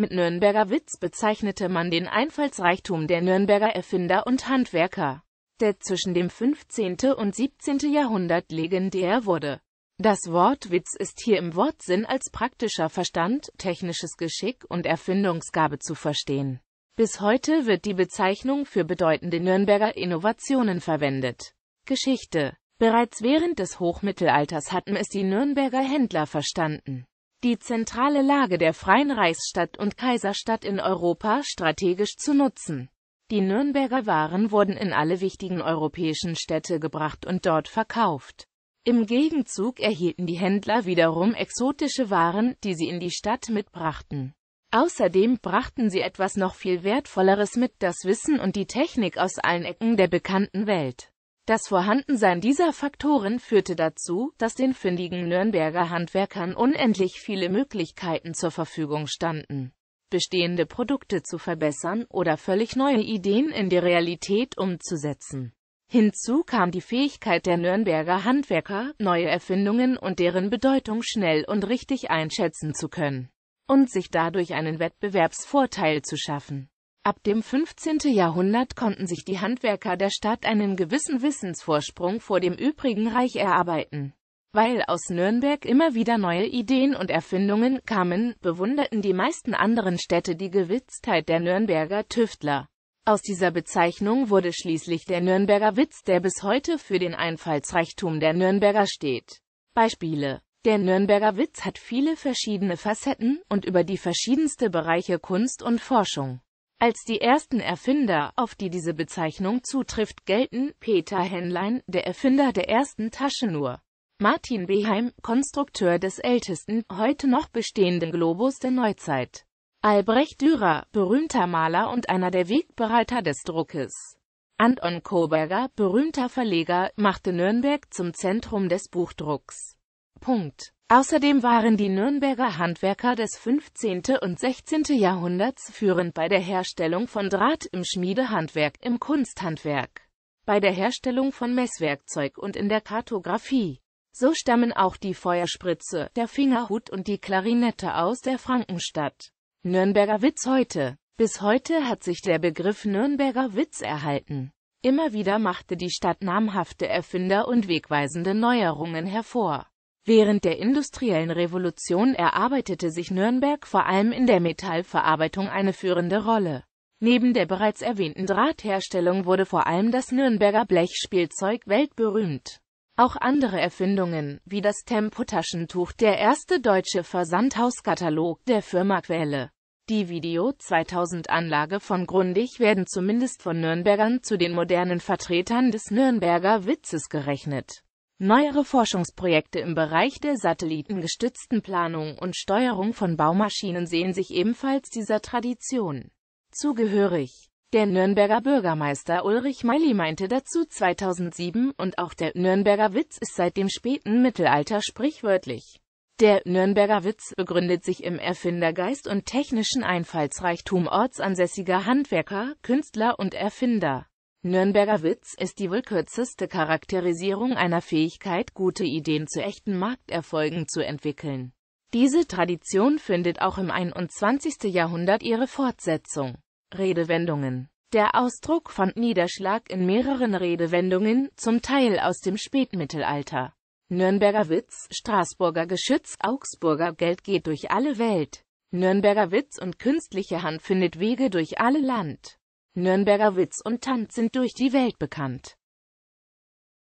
Mit Nürnberger Witz bezeichnete man den Einfallsreichtum der Nürnberger Erfinder und Handwerker, der zwischen dem 15. und 17. Jahrhundert legendär wurde. Das Wort Witz ist hier im Wortsinn als praktischer Verstand, technisches Geschick und Erfindungsgabe zu verstehen. Bis heute wird die Bezeichnung für bedeutende Nürnberger Innovationen verwendet. Geschichte Bereits während des Hochmittelalters hatten es die Nürnberger Händler verstanden die zentrale Lage der Freien Reichsstadt und Kaiserstadt in Europa strategisch zu nutzen. Die Nürnberger Waren wurden in alle wichtigen europäischen Städte gebracht und dort verkauft. Im Gegenzug erhielten die Händler wiederum exotische Waren, die sie in die Stadt mitbrachten. Außerdem brachten sie etwas noch viel Wertvolleres mit, das Wissen und die Technik aus allen Ecken der bekannten Welt. Das Vorhandensein dieser Faktoren führte dazu, dass den findigen Nürnberger Handwerkern unendlich viele Möglichkeiten zur Verfügung standen, bestehende Produkte zu verbessern oder völlig neue Ideen in die Realität umzusetzen. Hinzu kam die Fähigkeit der Nürnberger Handwerker, neue Erfindungen und deren Bedeutung schnell und richtig einschätzen zu können und sich dadurch einen Wettbewerbsvorteil zu schaffen. Ab dem 15. Jahrhundert konnten sich die Handwerker der Stadt einen gewissen Wissensvorsprung vor dem übrigen Reich erarbeiten. Weil aus Nürnberg immer wieder neue Ideen und Erfindungen kamen, bewunderten die meisten anderen Städte die Gewitztheit der Nürnberger Tüftler. Aus dieser Bezeichnung wurde schließlich der Nürnberger Witz, der bis heute für den Einfallsreichtum der Nürnberger steht. Beispiele Der Nürnberger Witz hat viele verschiedene Facetten und über die verschiedenste Bereiche Kunst und Forschung. Als die ersten Erfinder, auf die diese Bezeichnung zutrifft, gelten Peter Henlein, der Erfinder der ersten Taschenuhr, Martin Beheim, Konstrukteur des ältesten, heute noch bestehenden Globus der Neuzeit, Albrecht Dürer, berühmter Maler und einer der Wegbereiter des Druckes. Anton Koberger, berühmter Verleger, machte Nürnberg zum Zentrum des Buchdrucks. Punkt. Außerdem waren die Nürnberger Handwerker des 15. und 16. Jahrhunderts führend bei der Herstellung von Draht im Schmiedehandwerk, im Kunsthandwerk, bei der Herstellung von Messwerkzeug und in der Kartographie. So stammen auch die Feuerspritze, der Fingerhut und die Klarinette aus der Frankenstadt. Nürnberger Witz heute. Bis heute hat sich der Begriff Nürnberger Witz erhalten. Immer wieder machte die Stadt namhafte Erfinder und wegweisende Neuerungen hervor. Während der industriellen Revolution erarbeitete sich Nürnberg vor allem in der Metallverarbeitung eine führende Rolle. Neben der bereits erwähnten Drahtherstellung wurde vor allem das Nürnberger Blechspielzeug weltberühmt. Auch andere Erfindungen, wie das Tempotaschentuch, der erste deutsche Versandhauskatalog der Firma Quelle, die Video-2000-Anlage von Grundig werden zumindest von Nürnbergern zu den modernen Vertretern des Nürnberger Witzes gerechnet Neuere Forschungsprojekte im Bereich der satellitengestützten Planung und Steuerung von Baumaschinen sehen sich ebenfalls dieser Tradition zugehörig. Der Nürnberger Bürgermeister Ulrich Meili meinte dazu 2007 und auch der Nürnberger Witz ist seit dem späten Mittelalter sprichwörtlich. Der Nürnberger Witz begründet sich im Erfindergeist und technischen Einfallsreichtum ortsansässiger Handwerker, Künstler und Erfinder. Nürnberger Witz ist die wohl kürzeste Charakterisierung einer Fähigkeit, gute Ideen zu echten Markterfolgen zu entwickeln. Diese Tradition findet auch im 21. Jahrhundert ihre Fortsetzung. Redewendungen Der Ausdruck fand Niederschlag in mehreren Redewendungen, zum Teil aus dem Spätmittelalter. Nürnberger Witz, Straßburger Geschütz, Augsburger Geld geht durch alle Welt. Nürnberger Witz und künstliche Hand findet Wege durch alle Land. Nürnberger Witz und Tanz sind durch die Welt bekannt.